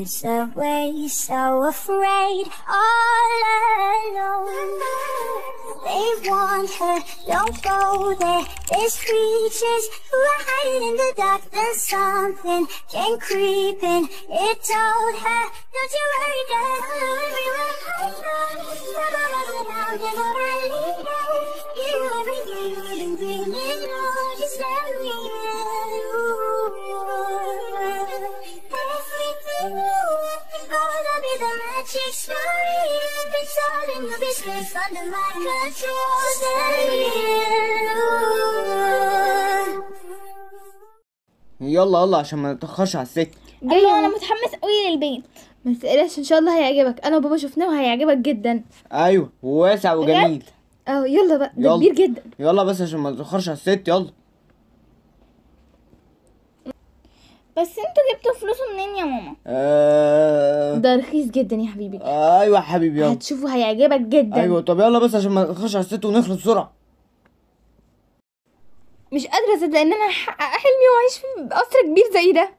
away so afraid all alone they want her don't go there this creature's hiding in the dark darkness something came creeping it told her don't you worry darling everywhere I go around and over you everything wouldn't bring me low just let me يلا يلا عشان ما نتأخرش على السكة جاي انا متحمس قوي للبيت ما تقلقش ان شاء الله هيعجبك انا وبابا شفناه وهيعجبك جدا ايوه واسع وجميل اه يلا بقى ده كبير جدا يلا بس عشان ما نتأخرش على الست يلا بس انتوا جبتوا فلوسه منين يا ماما آه... ده رخيص جدا يا حبيبي آه ايوه يا حبيبي يلا هتشوفه هيعجبك جدا ايوه طب يلا بس عشان ما نخش على الست ونخلص بسرعه مش قادره اصدق لان انا هحقق حلمي واعيش في قصر كبير زي ده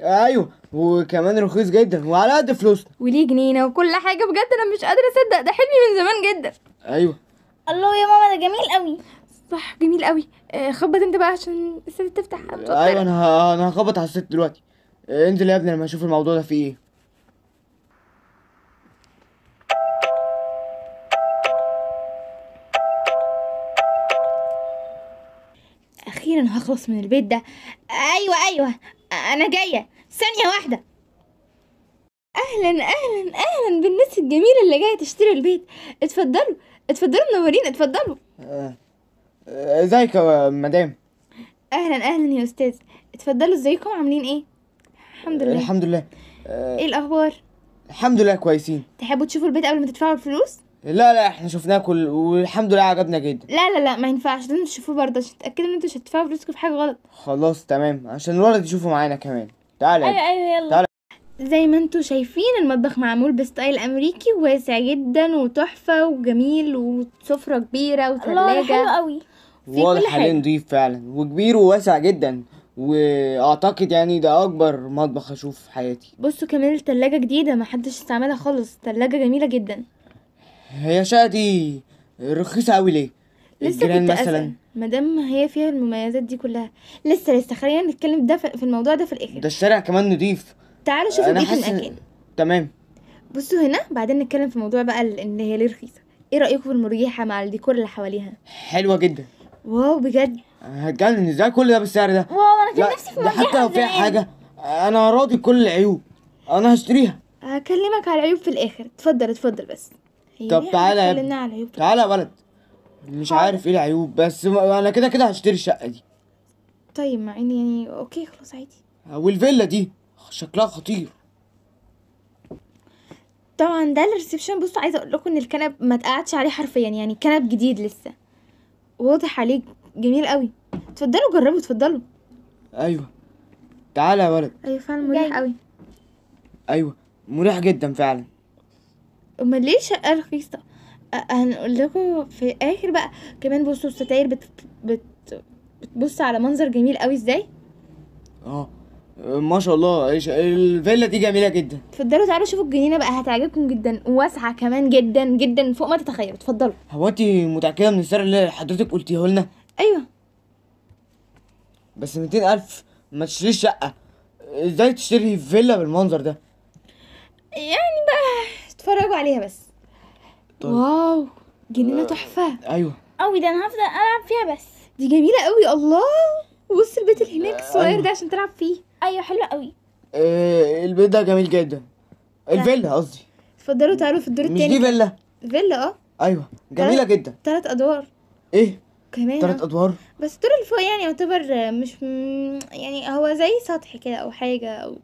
ايوه وكمان رخيص جدا وعلى قد فلوسنا وليه جنينه وكل حاجه بجد انا مش قادره اصدق ده حلمي من زمان جدا ايوه الله يا ماما ده جميل قوي صح جميل قوي آه، خبط انت بقى عشان الست تفتح ايوه انا انا هخبط على الست دلوقتي آه، انزل يا ابني لما اشوف الموضوع ده فيه ايه اخيرا هخلص من البيت ده ايوه ايوه انا جايه ثانيه واحده اهلا اهلا اهلا بالناس الجميله اللي جايه تشتري البيت اتفضلوا اتفضلوا منورين اتفضلوا آه، ازيك يا مدام اهلا اهلا يا استاذ اتفضلوا ازيكم عاملين ايه الحمد لله الحمد لله آه، ايه الاخبار الحمد لله كويسين تحبوا تشوفوا البيت قبل ما تدفعوا الفلوس لا لا احنا شفناه كل والحمد لله عجبنا جدا لا لا لا ما ينفعش لازم تشوفوه برضه عشان تتاكدوا ان انتوا مش هتدفعوا فلوسكم في حاجه غلط خلاص تمام عشان الولد يشوفه معانا كمان تعالى ايوه ايوه يلا تعالى زي ما انتوا شايفين المطبخ معمول بستايل امريكي واسع جدا وتحفه وجميل وسفره كبيره وثلاجه الله حلو قوي واضح عليه نضيف فعلا وكبير وواسع جدا واعتقد يعني ده اكبر مطبخ اشوفه في حياتي بصوا كمان التلاجة جديدة محدش استعملها خالص تلاجة جميلة جدا هي شقتي رخيصة اوي ليه لسه كنت مثلا ما دام هي فيها المميزات دي كلها لسه لسه خلينا نتكلم ده في الموضوع ده في الاخر ده الشارع كمان نضيف تعالوا شوفوا دي حاسس... المكان تمام بصوا هنا بعدين نتكلم في موضوع بقى ان هي ليه رخيصه ايه رايكم في المريحه مع الديكور اللي حواليها حلوه جدا واو بجد هتجنن ازاي كل ده بالسعر ده واو انا كان نفسي في ده حتى لو فيها حاجه يعني. انا راضي كل العيوب انا هشتريها هكلمك على العيوب في الاخر اتفضل اتفضل بس طب تعالى يا ابني تعالى يا ولد مش حاضر. عارف ايه العيوب بس انا كده كده هشتري الشقه دي طيب مع اني يعني اوكي خلاص عادي آه، والفيلا دي شكلها خطير طبعا ده الريسبشن بصوا عايزه اقول لكم ان الكنب ما اتقعدش عليه حرفيا يعني كنب جديد لسه واضح عليك جميل قوي اتفضلوا جربوا اتفضلوا ايوه تعالى يا ولد ايوه فعلا مريح قوي ايوه مريح جدا فعلا امال ليه شقه رخيصه هنقول لكم في الاخر بقى كمان بصوا الستاير بت... بت... بتبص على منظر جميل قوي ازاي اه ما شاء الله إيش- الفيلا دي جميله جدا اتفضلوا تعالوا شوفوا الجنينه بقى هتعجبكم جدا واسعه كمان جدا جدا فوق ما تتخيلوا اتفضلوا هو انت متاكده من السعر اللي حضرتك قلتيه لنا ايوه بس 200000 ما تشتريش شقه ازاي تشتري فيلا بالمنظر ده يعني بقى اتفرجوا عليها بس طيب. واو جنينه آه، تحفه ايوه قوي ده انا هفضل العب فيها بس دي جميله قوي الله بص البيت اللي هناك الصغير ده عشان تلعب فيه ايوه حلو قوي آه البيت ده جميل جدا الفيلا قصدي اتفضلوا تعالوا في الدور التاني مش دي فيلا فيلا اه ايوه جميله تلت جدا ثلاث ادوار ايه كمان ثلاث آه. ادوار بس الدور اللي فوق يعني يعتبر مش يعني هو زي سطح كده او حاجه او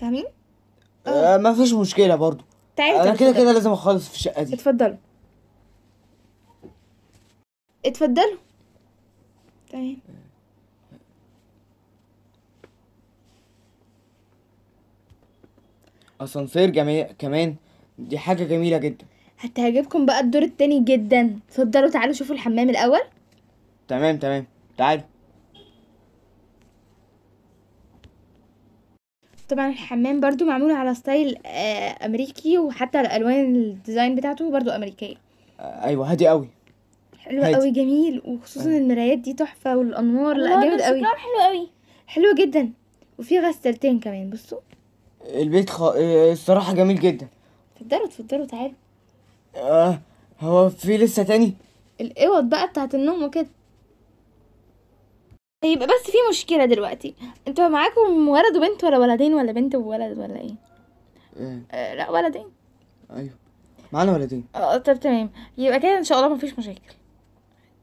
فاهمين آه, آه. ما فيش مشكله برضو تعالى انا كده كده لازم اخلص في الشقه دي اتفضلوا اتفضلوا تمام اسانسير جميل كمان دي حاجه جميله جدا هتعجبكم بقى الدور التاني جدا اتفضلوا تعالوا شوفوا الحمام الاول تمام تمام تعالوا طبعا الحمام برضو معمول على ستايل آه، امريكي وحتى الالوان الديزاين بتاعته برضو امريكيه آه ايوه هادي قوي حلو هادي. قوي جميل وخصوصا آه. المرايات دي تحفه والانوار لا جامد قوي حلو قوي حلو جدا وفي غسالتين كمان بصوا البيت خ... آه، الصراحة جميل جدا اتفضلوا اتفضلوا تعالوا آه هو في لسه تاني الاوض بقى بتاعت النوم وكده يبقى بس في مشكلة دلوقتي انتوا معاكم ولد وبنت ولا ولدين ولا بنت وولد ولا ايه؟ إيه؟ آه لا ولدين ايوه معانا ولدين اه طب تمام يبقى كده ان شاء الله مفيش مشاكل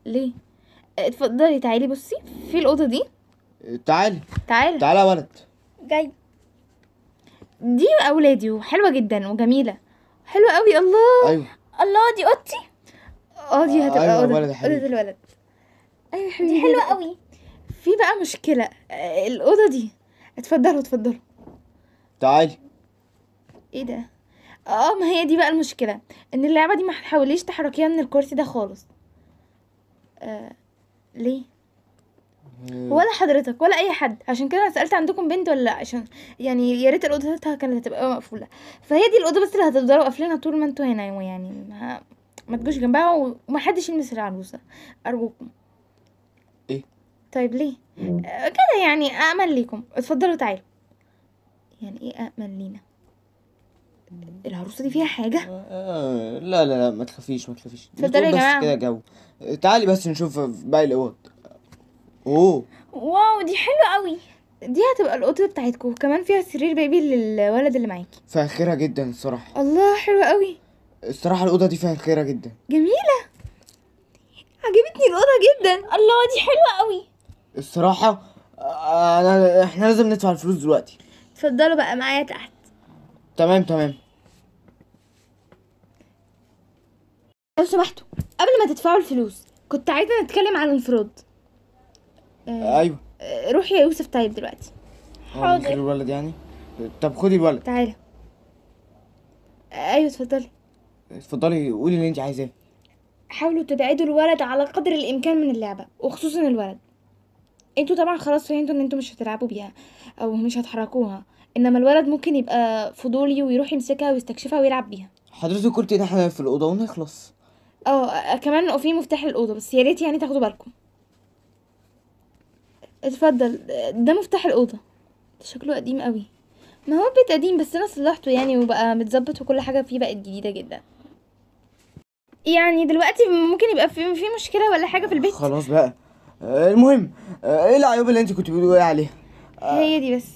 ليه؟ آه، اتفضلي تعالي بصي في الأوضة دي آه، تعالي تعالي تعالى يا ولد جاي دي اولادي وحلوه جدا وجميله حلوه قوي الله ايوه الله دي اوضتي اه دي هتبقى أيوة اوضه اوضه الولد ايوه حبيبي دي حلوه قوي في بقى مشكله الاوضه دي اتفضلوا اتفضلوا تعالي ايه ده اه ما هي دي بقى المشكله ان اللعبه دي ما هتحاوليش تحركيها من الكرسي ده خالص آه ليه ولا حضرتك ولا اي حد عشان كده انا سالت عندكم بنت ولا لا عشان يعني يا ريت الاوضه بتاعتها كانت هتبقى مقفوله فهي دي الاوضه بس اللي هتفضلوا قافلينها طول ما انتوا هنا يعني, يعني ما, ما تجوش جنبها ومحدش يلمس العروسه ارجوكم ايه طيب ليه آه كده يعني امل ليكم اتفضلوا تعالوا يعني ايه امل لينا العروسه دي فيها حاجه آه، آه، لا لا لا ما تخافيش ما تخافيش بس كده جو تعالي بس نشوف باقي الاوضه اوه واو دي حلوه قوي دي هتبقى الاوضه بتاعتكم كمان فيها سرير بيبي للولد اللي معاكي فاخرة جدا الصراحه الله حلوه قوي الصراحه الاوضه دي فاخرها جدا جميله عجبتني الاوضه جدا الله دي حلوه قوي الصراحه انا آه، احنا لازم ندفع الفلوس دلوقتي اتفضلوا بقى معايا تحت تمام تمام لو سمحتوا قبل ما تدفعوا الفلوس كنت عايزه نتكلم عن الفروض آه، ايوه آه، روحي يا يوسف طيب دلوقتي آه، حاضر الولد يعني طب خدي الولد تعالى ايوه اتفضلي اتفضلي قولي اللي انت عايزاه حاولوا تبعدوا الولد على قدر الامكان من اللعبه وخصوصا الولد انتوا طبعا خلاص فهمتوا ان انتوا مش هتلعبوا بيها او مش هتحركوها انما الولد ممكن يبقى فضولي ويروح يمسكها ويستكشفها ويلعب بيها حضرتك قلتي ان احنا في الاوضه ونخلص اه كمان في مفتاح الاوضه بس يا ريت يعني تاخدوا بالكم اتفضل ده مفتاح الاوضه شكله قديم قوي ما هو البيت قديم بس انا صلحته يعني وبقى متظبط وكل حاجه فيه بقت جديده جدا يعني دلوقتي ممكن يبقى في, في مشكله ولا حاجه في البيت خلاص بقى المهم ايه العيوب اللي انت كنت بتقولي عليها آه. هي دي بس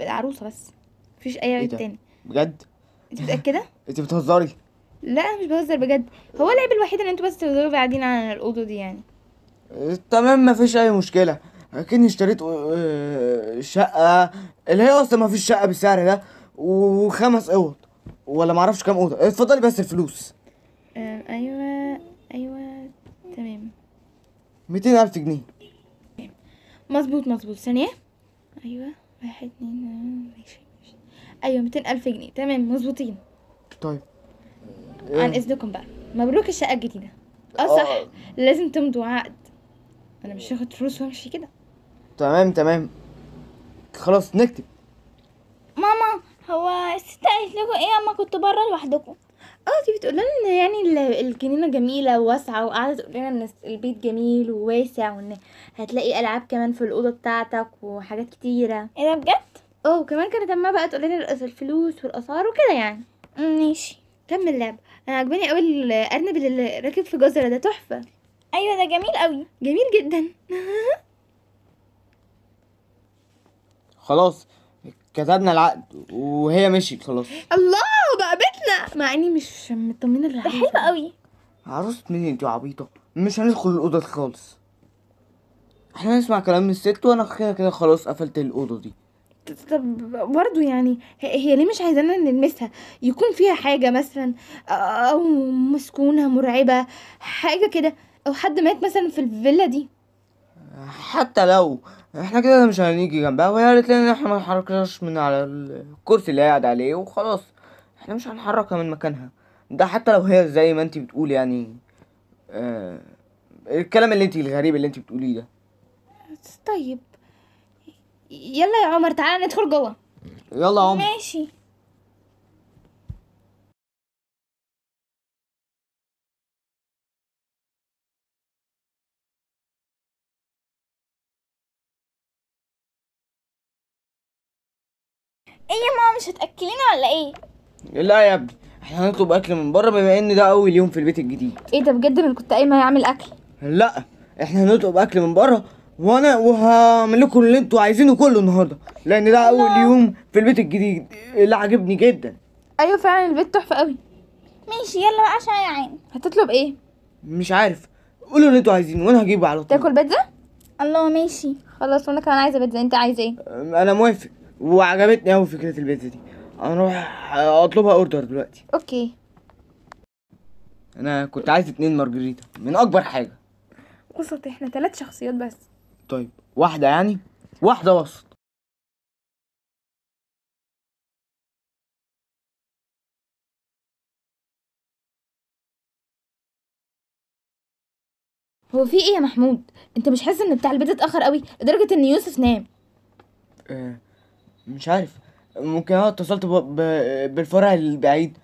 العروسه بس مفيش اي عيب إيه تاني بجد انت متاكده انت بتهزري لا انا مش بهزر بجد هو العيب الوحيد ان انتوا بس تفضلوا قاعدين على الاوضه دي يعني تمام مفيش اي مشكله اكني اشتريت آه، شقه اللي هي اصلا مفيش شقه بالسعر ده وخمس اوض ولا معرفش كام اوضه اتفضلي بس الفلوس آه، ايوه ايوه تمام 200000 الف جنيه مظبوط مظبوط ثانيه ايوه واحد اتنين آه، ماشي ايوه ميتين الف جنيه تمام مظبوطين طيب عن اذنكم بقى مبروك الشقه الجديده اه صح لازم تمضوا عقد انا مش هاخد فلوس وامشي كده تمام تمام خلاص نكتب ماما هو الست قالت لكم ايه اما كنت بره لوحدكم اه دي بتقول لنا ان يعني الجنينه جميله وواسعه وقاعده تقول لنا ان البيت جميل وواسع وان هتلاقي العاب كمان في الاوضه بتاعتك وحاجات كتيره ايه ده بجد اه وكمان كانت اما بقى تقول لنا الفلوس والاثار وكده يعني ماشي كمل لعب انا عجباني قوي الارنب اللي راكب في جزره ده تحفه ايوه ده جميل قوي جميل جدا خلاص كتبنا العقد وهي مشيت خلاص الله بقى بيتنا مع اني مش مطمنه للعروسه حلوه قوي عروسه مين انت عبيطه مش هندخل الاوضه خالص احنا نسمع كلام الست وانا كده كده خلاص قفلت الاوضه دي طب برضه يعني هي ليه مش عايزانا نلمسها يكون فيها حاجة مثلا أو مسكونة مرعبة حاجة كده او حد مات مثلا في الفيلا دي حتى لو احنا كده مش هنيجي جنبها وهي قالت لنا ان احنا ما نتحركناش من على الكرسي اللي قاعد قاعده عليه وخلاص احنا مش هنحركها من مكانها ده حتى لو هي زي ما انت بتقول يعني آه الكلام اللي انت الغريب اللي انت بتقوليه ده طيب يلا يا عمر تعالى ندخل جوه يلا يا عمر ماشي مش هتاكلينا ولا ايه لا يا ابني احنا هنطلب اكل من بره بما ان ده اول يوم في البيت الجديد ايه ده بجد انا كنت قايمه هيعمل اكل لا احنا هنطلب اكل من بره وانا وهعمل لكم اللي انتوا عايزينه كله النهارده لان ده اول يوم في البيت الجديد اللي عاجبني جدا ايوه فعلا البيت تحفه قوي ماشي يلا بقى عشان عين هتطلب ايه مش عارف قولوا اللي انتوا عايزينه وانا هجيبه على طول تاكل بيتزا الله ماشي خلاص وانا كمان عايزه بيتزا انت عايز ايه انا موافق وعجبتني قوي فكره البيتزا دي هنروح اطلبها اوردر دلوقتي اوكي انا كنت عايز اتنين مارجريتا من اكبر حاجه وسط احنا ثلاث شخصيات بس طيب واحده يعني واحده وسط هو في ايه يا محمود انت مش حاسس ان بتاع البيت اتاخر قوي لدرجه ان يوسف نام آه. مش عارف ممكن انا اتصلت ب... ب... بالفرع البعيد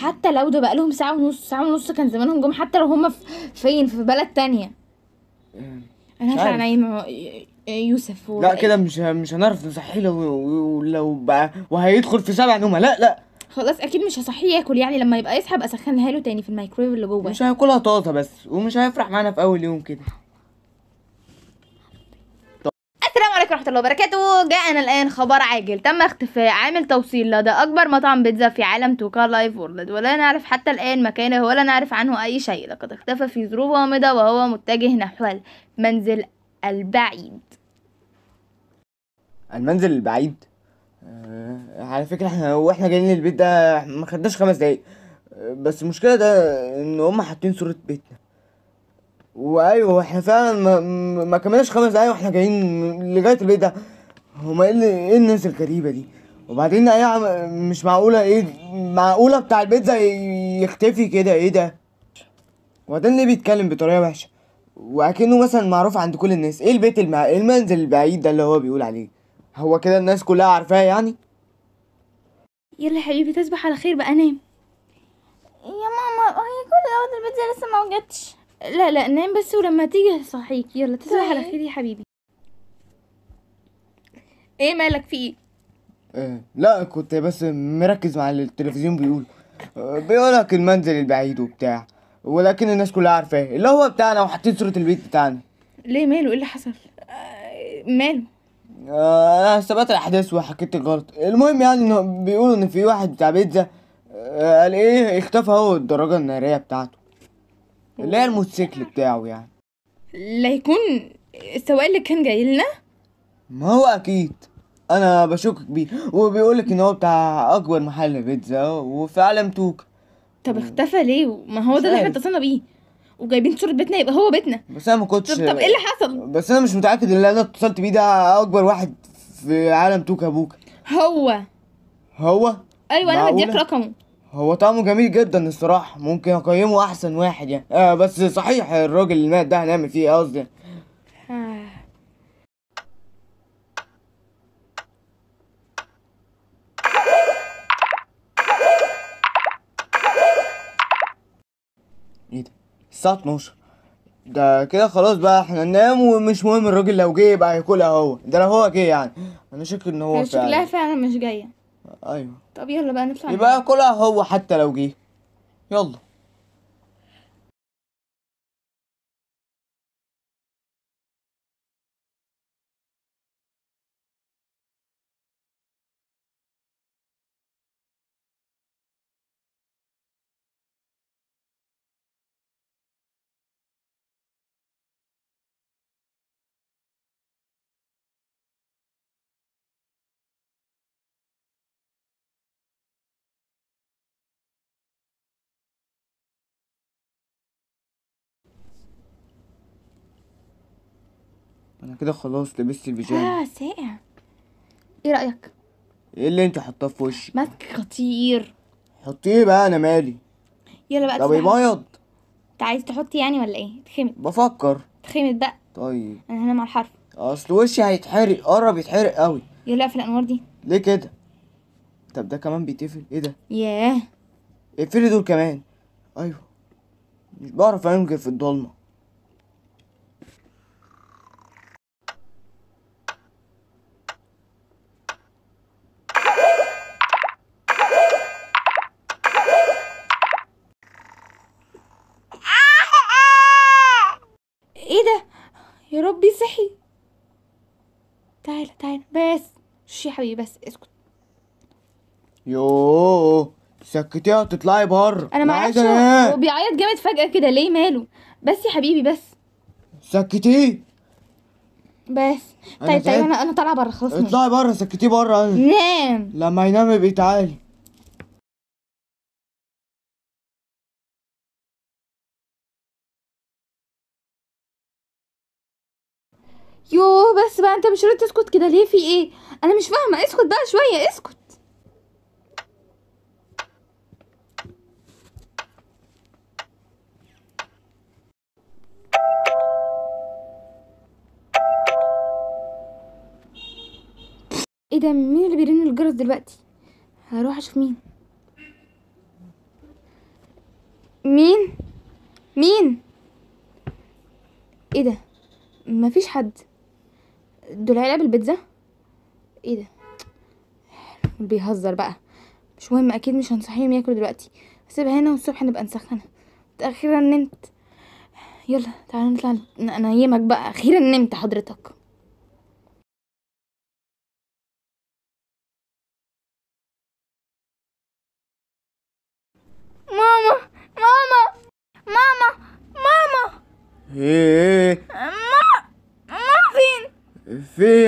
حتى لو ده بقالهم ساعة ونص ساعة ونص كان زمانهم جم حتى لو هما في فين في بلد تانية انا هطلع نايم يوسف و... لا كده مش مش هنعرف نصحيه لو لو بقى وهيدخل في سبع نومه لا لا خلاص اكيد مش هصحيه ياكل يعني لما يبقى يصحى ابقى اسخنها له تاني في الميكرويف اللي جوه مش هياكلها طاطا بس ومش هيفرح معانا في اول يوم كده عليكم ورحمه الله وبركاته جاءنا الان خبر عاجل تم اختفاء عامل توصيل لدى اكبر مطعم بيتزا في عالم توكا لايف وورلد ولا نعرف حتى الان مكانه ولا نعرف عنه اي شيء لقد اختفى في ظروف غامضه وهو متجه نحو المنزل البعيد المنزل البعيد أه على فكره احنا واحنا جايين البيت ده ما خدناش خمس دقايق آه، بس المشكله ده ان هم حاطين صوره بيتنا وايوه احنا فعلا ما, ما كملناش خمس دقايق أيوه، واحنا جايين لغايه البيت ده هما ايه اللي ايه الناس الغريبه دي وبعدين ايه مش معقوله ايه معقوله بتاع البيت يختفي كده ايه ده وبعدين ليه بيتكلم بطريقه وحشه واكنه مثلا معروف عند كل الناس ايه البيت المع... إيه المنزل البعيد ده اللي هو بيقول عليه هو كده الناس كلها عارفاه يعني يلا يا حبيبي تصبح على خير بقى نام يا ماما هي كل اوض البيت لسه ما وجدتش لا لا نام بس ولما تيجي صحيك يلا تصبح على طيب. خير يا حبيبي ايه مالك في ايه آه، لا كنت بس مركز مع التلفزيون بيقول آه، بيقولك المنزل البعيد وبتاع ولكن الناس كلها عارفاه اللي هو بتاعنا وحاطين صورة البيت بتاعنا ليه ماله ايه اللي حصل آه، ماله آه، انا استبعدت الاحداث وحكيت الغلط المهم يعني انه بيقولوا ان في واحد بتاع بيتزا آه، قال ايه اختفى هو الدراجة النارية بتاعته اللي هي الموتوسيكل بتاعه يعني اللي هيكون السواق اللي كان جاي لنا ما هو اكيد انا بشك بيه وبيقول لك ان هو بتاع اكبر محل بيتزا وفي عالم توك طب اختفى ليه ما هو ده اللي احنا اتصلنا بيه وجايبين صوره بيتنا يبقى هو بيتنا بس انا ما كنتش طب, طب ايه اللي حصل بس انا مش متاكد ان اللي انا اتصلت بيه ده اكبر واحد في عالم توك ابوك هو هو ايوه انا هديك رقمه هو طعمه جميل جدا الصراحه ممكن اقيمه احسن واحد يعني آه بس صحيح الراجل اللي مات ده هنعمل فيه ايه قصدي ايه ده الساعه 12 ده كده خلاص بقى احنا ننام ومش مهم الراجل لو جه يبقى هياكلها هو ده لو هو جه يعني انا شاكك ان هو فعلا شكلها فعلا مش جايه ايوه طب يلا بقى نطلع يبقى كلها هو حتى لو جه يلا انا كده خلاص لبست البيجامه اه ساقع ايه رايك ايه اللي انت حطاه في وشك ماسك خطير حطيه إيه بقى انا مالي يلا بقى طب يبيض انت عايز تحط يعني ولا ايه تخمت بفكر تخمت بقى طيب انا هنا مع الحرف اصل وشي هيتحرق قرب يتحرق قوي يلا في الانوار دي ليه كده طب ده كمان بيتقفل ايه ده ياه اقفلي دول كمان ايوه مش بعرف انكر في الضلمه حبيبي بس اسكت يوه سكتيها وتطلعي بره انا ما هو بيعيط جامد فجاه كده ليه ماله بس يا حبيبي بس سكتيه بس طيب طيب انا انا طالعه بره خلاص اطلعي بره سكتيه بره نام لما ينام يبقى تعالي يوه بقى انت مش راضي تسكت كده ليه في ايه انا مش فاهمه اسكت بقى شويه اسكت ايه ده مين اللي بيرن الجرس دلوقتي هروح اشوف مين مين مين ايه ده مفيش حد دول هيلعب البيتزا ايه ده بيهزر بقى مش مهم اكيد مش هنصحيهم ياكلوا دلوقتي هسيبها هنا والصبح نبقى نسخنها اخيرا نمت يلا تعالى نطلع نايمك بقى اخيرا نمت حضرتك ماما ماما ماما ماما ايه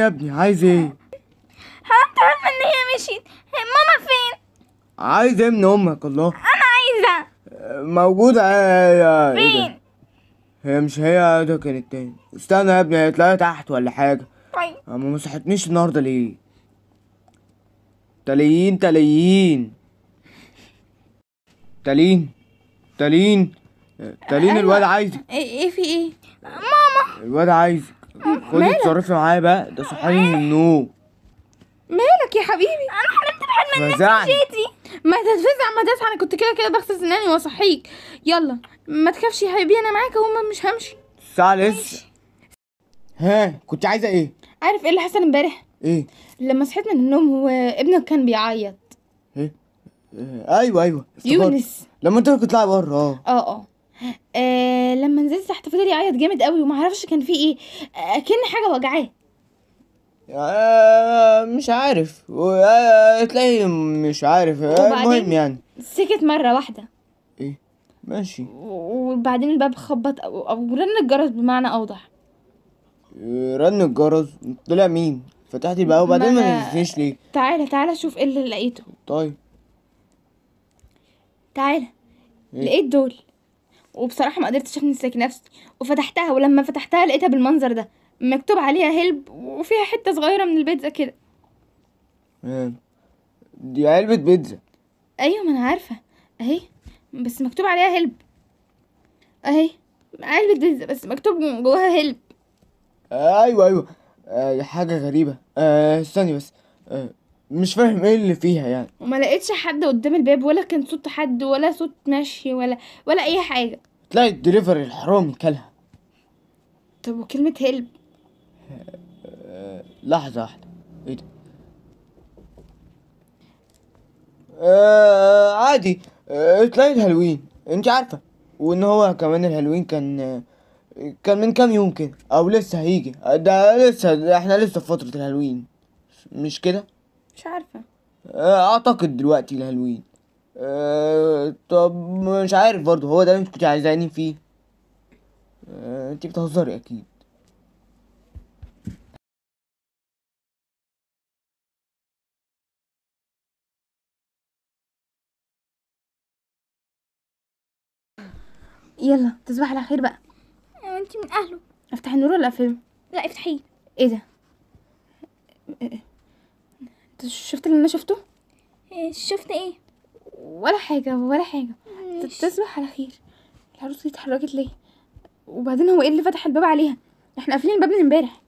يا ابني عايز ايه انت عارف ان هي مشيت ماما فين عايز ايه من امك الله انا عايزه موجودة يا آه، يا- آه، إيه فين هي مش هي آه، ده كانت تاني استنى يا ابني هيطلع تحت ولا حاجة طيب اما ما صحتنيش النهاردة ليه تليين تليين تالين تالين تالين أيوة. الواد عايزك إيه،, ايه في ايه ماما الواد عايزك خدي اتصرفي معايا بقى ده صحاني من النوم مالك يا حبيبي انا حرمت الحلم من نفسيتي ما تتفزع ما تصحى انا كنت كده كده بغسل سناني واصحيك يلا ما تخافش يا حبيبي انا معاك اهو مش همشي الساعه لسه ها كنت عايزه ايه عارف ايه اللي حصل امبارح ايه لما صحيت من النوم هو ابنك كان بيعيط ايه, إيه؟ ايوه ايوه يونس لما انت كنت لاعب بره اه اه اه آه، لما نزلت تحت فضل يعيط جامد قوي وما اعرفش كان فيه ايه اكن آه، حاجه وجعاه آه، مش عارف تلاقي مش عارف المهم يعني سكت مره واحده ايه ماشي وبعدين الباب خبط او, رن الجرس بمعنى اوضح رن الجرس طلع مين فتحت الباب وبعدين ما نزلتنيش ليه تعالى تعالى شوف ايه اللي لقيته طيب تعالى إيه؟ لقيت دول وبصراحه ما قدرتش امسك نفسي وفتحتها ولما فتحتها لقيتها بالمنظر ده مكتوب عليها هلب وفيها حته صغيره من البيتزا كده دي علبه بيتزا ايوه ما انا عارفه اهي بس مكتوب عليها هلب اهي علبه بيتزا بس مكتوب جواها هلب ايوه ايوه آه حاجه غريبه آه استني بس آه مش فاهم ايه اللي فيها يعني وما لقيتش حد قدام الباب ولا كان صوت حد ولا صوت مشي ولا ولا اي حاجه تلاقي الدليفري الحرام كلها طب وكلمه هلب آه، لحظه واحده ايه ده آه عادي آه تلاقي الهالوين انت عارفه وان هو كمان الهالوين كان كان من كام يوم كده او لسه هيجي ده لسه احنا لسه في فتره الهالوين مش كده مش عارفة آه، اعتقد دلوقتي الهالوين أه طب مش عارف برضه هو ده اللي انت كنت عايزاني فيه أه انت بتهزري اكيد يلا تصبح على خير بقى آه، انت من اهله افتح النور ولا اقفله لا افتحيه ايه ده شفت اللي انا شفته إيه، شفت ايه ولا حاجه ولا حاجه تصبح على خير العروسه دي اتحركت ليه وبعدين هو ايه اللي فتح الباب عليها احنا قافلين الباب من امبارح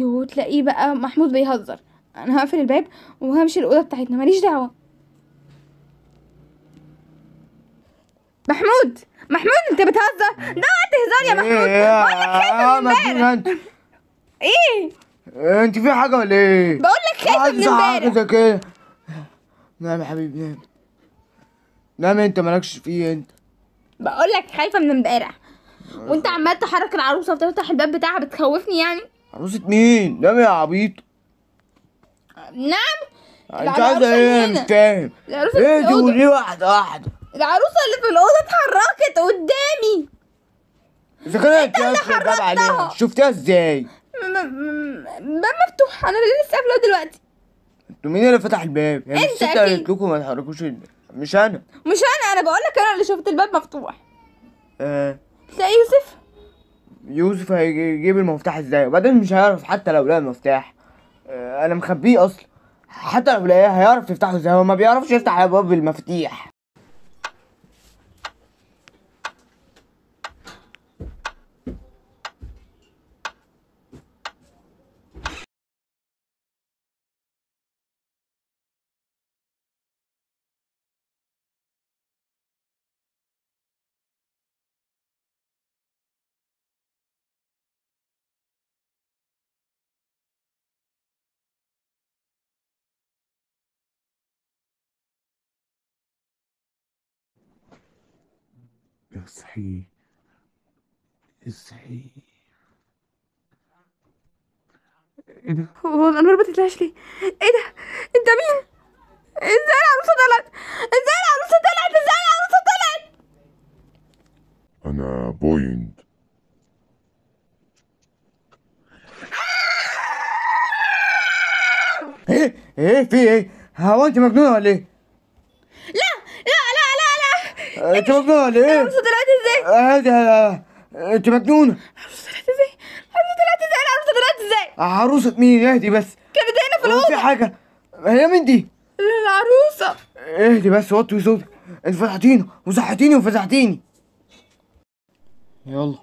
وتلاقيه بقى محمود بيهزر انا هقفل الباب وهمشي الاوضه بتاعتنا ماليش دعوه محمود محمود انت بتهزر ده وقت هزار يا محمود إيه، بقول لك خايف ايه انت في حاجه ولا ايه بقول لك خايفه من امبارح زي كده نعم يا حبيبي نعم نعم انت مالكش فيه انت بقول لك خايفه من امبارح وانت عمال تحرك العروسه وتفتح الباب بتاعها بتخوفني يعني عروسه مين نعم يا عبيط نعم انت عايزه ايه مش فاهم ايه تقولي واحده واحده العروسه اللي في الاوضه اتحركت قدامي اذا كانت انت اللي حركتها شفتها ازاي باب مفتوح انا لسه قافله دلوقتي انتوا مين اللي فتح الباب؟ يعني انت الست قالت لكم ما تحركوش مش انا مش انا انا بقول لك انا اللي شفت الباب مفتوح آه تلاقي يوسف يوسف هيجيب المفتاح ازاي؟ وبعدين مش هيعرف حتى لو لقى المفتاح آه، انا مخبيه اصلا حتى لو لقاه هيعرف يفتحه ازاي هو ما بيعرفش يفتح الباب بالمفاتيح اصحي اصحي ايه ده؟ هو الانوار ما ليه؟ ايه ده؟ انت مين؟ ازاي العروسه طلعت؟ ازاي العروسه طلعت؟ ازاي العروسه طلعت؟ انا بويند ايه ايه في ايه؟ هو انت مجنونه ولا ايه؟ لا لا لا لا لا انت مجنونه ولا ايه؟ هذا انت مجنونه عروسه طلعت ازاي؟ عروسه طلعت ازاي؟ عروسه طلعت ازاي؟ عروسه مين؟ اهدي بس كانت هنا في الاوضه في حاجه هي مين دي؟ العروسه اهدي بس وطي صوتك انت فضحتيني وزحتيني وفزحتيني يلا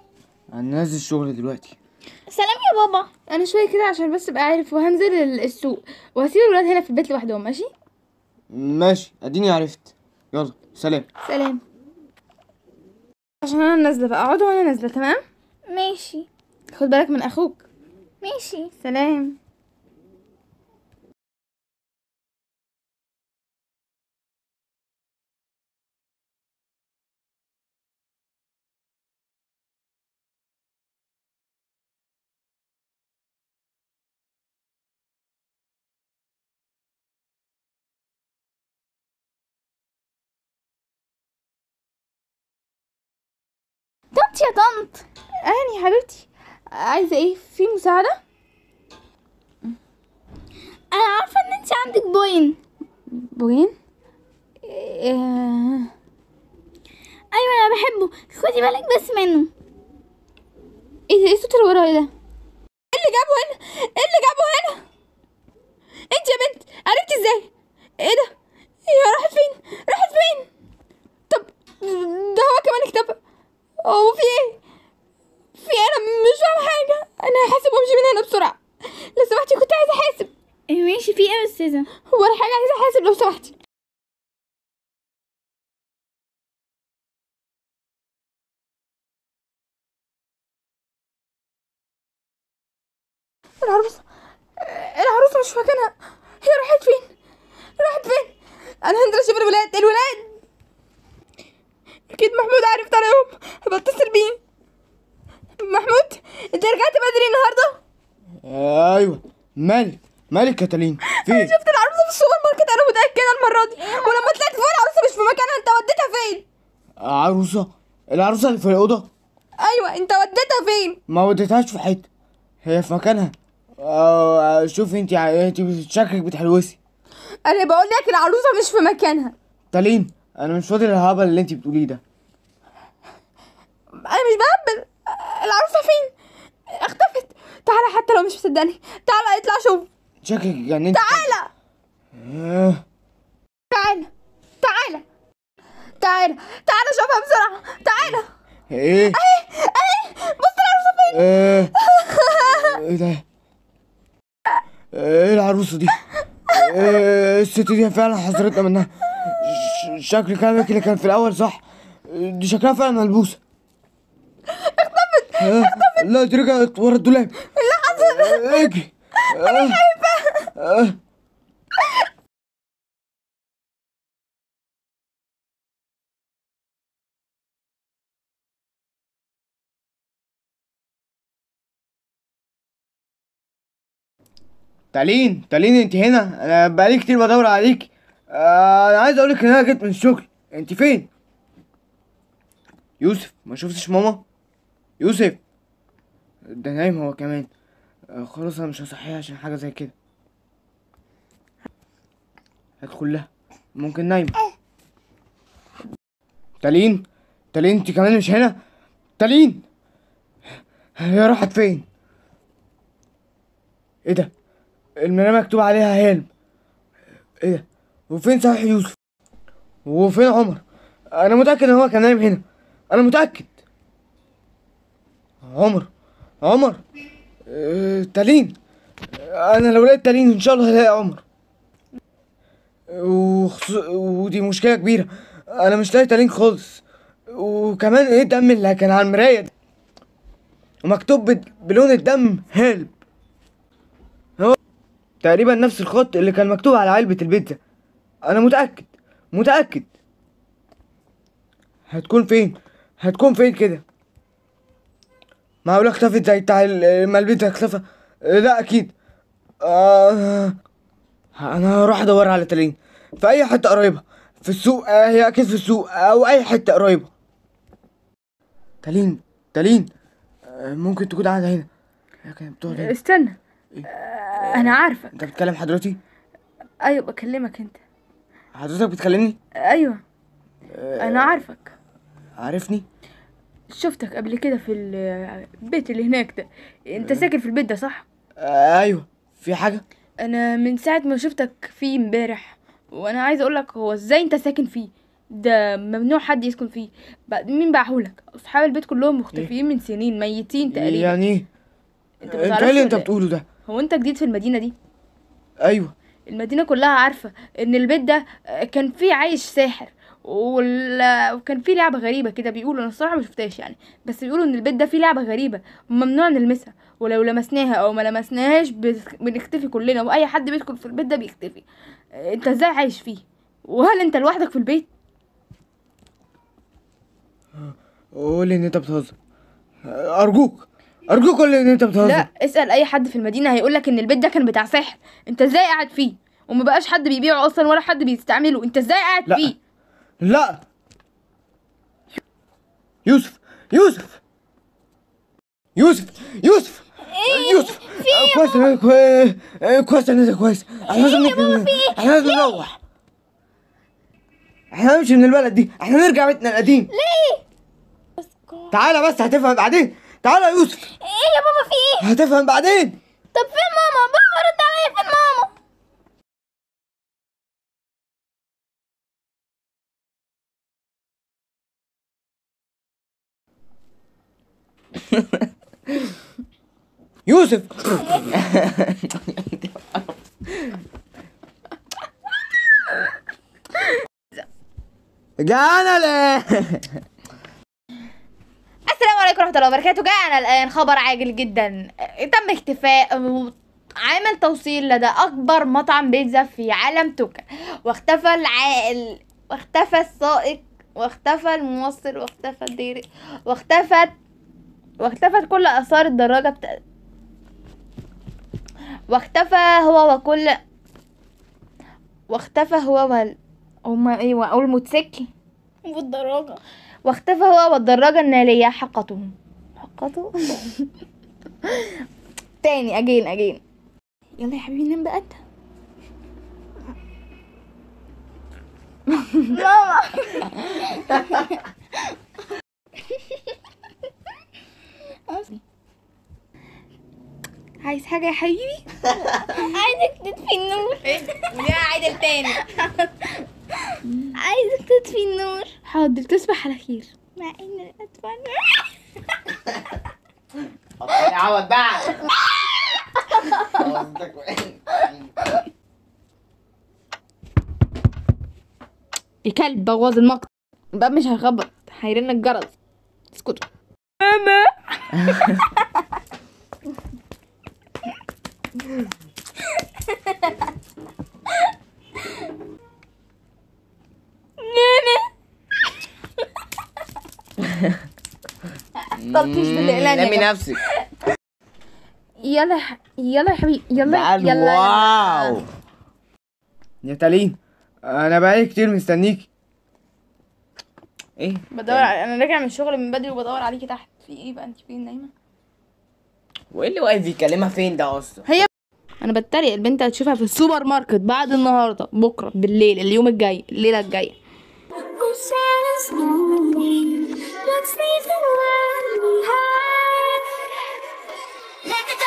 انا نازل الشغل دلوقتي سلام يا بابا انا شويه كده عشان بس ابقى عارف وهنزل السوق وهسيب الولاد هنا في البيت لوحدهم ماشي ماشي اديني عرفت يلا سلام سلام عشان انا نازله بقى اقعد وانا نازله تمام ماشي خد بالك من اخوك ماشي سلام يا طنط اهلا يا حبيبتي عايزه ايه في مساعده انا عارفه ان انت عندك بوين بوين آه... ايوه انا بحبه خدي بالك بس منه ايه, إيه الصوت اللي ورايا ده ايه اللي جابه هنا ايه اللي جابه هنا مالك يا تالين في انا إيه؟ شفت العروسه في السوبر ماركت انا متاكده المره دي ولما طلعت فوق العروسه مش في مكانها انت وديتها فين عروسه العروسه اللي في الاوضه ايوه انت وديتها فين ما وديتهاش في حته هي في مكانها آه، شوفي انت انت شكلك بتحلوسي انا بقول لك العروسه مش في مكانها تالين انا مش فاضي الهبل اللي انت بتقوليه ده انا مش بهبل العروسه فين اختفت تعالى حتى لو مش مصدقني تعالى اطلع شوف شكلك يعني انت تعالى آه. تعالى تعالى تعالى تعالى شوفها بسرعة تعالى ايه اهي اهي بص العروسة فين آه. ايه ده آه، ايه العروسة دي الست دي فعلا حذرتنا منها شكل كلامك اللي كان في الاول صح دي شكلها فعلا ملبوسة اختفت اختفت لا دي رجعت ورا الدولاب لا حصل اجري انا حبيبي تالين تالين انت هنا انا بقالي كتير بدور عليك آه، انا عايز اقولك ان انا جيت من الشغل انت فين يوسف ما شفتش ماما يوسف ده نايم هو كمان آه، خلاص انا مش هصحيها عشان حاجه زي كده هدخل لها ممكن نايمة تالين تالين انت كمان مش هنا تالين هي راحت فين ايه ده المنامة مكتوب عليها هيلم ايه ده وفين صحيح يوسف وفين عمر انا متأكد ان هو كان نايم هنا انا متأكد عمر عمر اه، تالين انا لو لقيت تالين ان شاء الله هلاقي عمر وخصو... ودي مشكله كبيره انا مش لاقي تالين خالص وكمان ايه الدم اللي كان على المرايه دي ومكتوب بلون الدم هيلب هو تقريبا نفس الخط اللي كان مكتوب على علبه البيتزا انا متاكد متاكد هتكون فين هتكون فين كده معقوله اختفت زي بتاع ما البيتزا اختفى لا اكيد آه انا هروح ادور على تلين في اي حته قريبه في السوق آه، هي اكيد في السوق آه، او اي حته قريبه تالين تالين آه، ممكن تكون قاعده هنا استنى إيه. انا عارفه انت بتكلم حضرتي ايوه بكلمك انت حضرتك بتكلمني ايوه انا عارفك عارفني شفتك قبل كده في البيت اللي هناك ده انت ساكن في البيت ده صح ايوه في حاجه انا من ساعه ما شفتك فيه امبارح وانا عايزه اقولك هو ازاي انت ساكن فيه ده ممنوع حد يسكن فيه بعد مين باعهولك اصحاب البيت كلهم إيه؟ مختفيين من سنين ميتين تقريبا يعني ايه انت ايه اللي انت إيه؟ بتقوله ده هو انت جديد في المدينه دي ايوه المدينه كلها عارفه ان البيت ده كان فيه عايش ساحر وال- وكان فيه لعبه غريبه كده بيقولوا انا الصراحه ما شفتهاش يعني بس بيقولوا ان البيت ده فيه لعبه غريبه ممنوع نلمسها ولو لمسناها او ما لمسناهاش بنختفي كلنا واي حد بيدخل في البيت ده بيختفي آه، انت ازاي عايش فيه وهل انت لوحدك في البيت قولي ان انت بتهزر ارجوك ارجوك قولي ان انت بتهزر لا اسال اي حد في المدينه هيقولك ان البيت ده كان بتاع سحر انت ازاي قاعد فيه بقاش حد بيبيعه اصلا ولا حد بيستعمله انت ازاي قاعد لا. فيه لا يوسف يوسف يوسف يوسف ايه؟ يوسف آه، كويس آه، آه، كويس انا كويس إيه، احنا لازم إيه؟ احنا لازم نروح احنا نمشي من البلد دي احنا نرجع بيتنا القديم ليه تعالى بس هتفهم بعدين تعالى يا يوسف ايه يا بابا في ايه هتفهم بعدين طب فين ماما بابا يوسف جانا الان السلام عليكم ورحمه الله وبركاته جانا الان خبر عاجل جدا تم اختفاء عامل توصيل لدى اكبر مطعم بيتزا في عالم توكا واختفى العائل واختفى السائق واختفى الموصل واختفى الديري واختفت واختفت كل اثار الدراجه بتا... واختفى هو وكل واختفى هو وال هما ايوه اقول الموتوسيكل والدراجة واختفى هو والدراجة النارية حقتهم حقته تاني اجين اجين يلا يا حبيبي نام بقى انت ماما عايز حاجة يا حبيبي؟ عايزك تطفي النور إيه؟ يا عادل تاني عايزك تطفي النور حاضر تصبح على خير مع ان الاطفال عوض بقى الكلب بوظ المقطع الباب مش هيخبط هيرن الجرس اسكتوا ماما طلتيش بالاعلان نفسك يلا يلا يا حبيبي يلا يلا واو نتالي انا بقالي كتير مستنيك ايه بدور انا راجع من الشغل من بدري وبدور عليكي تحت في ايه بقى انت فين نايمه وايه اللي واقف بيكلمها فين ده اصلا هي انا بتريق البنت هتشوفها في السوبر ماركت بعد النهارده بكره بالليل اليوم الجاي الليله الجايه Like a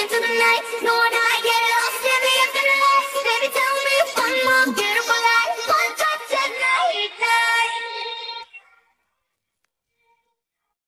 into the night, no one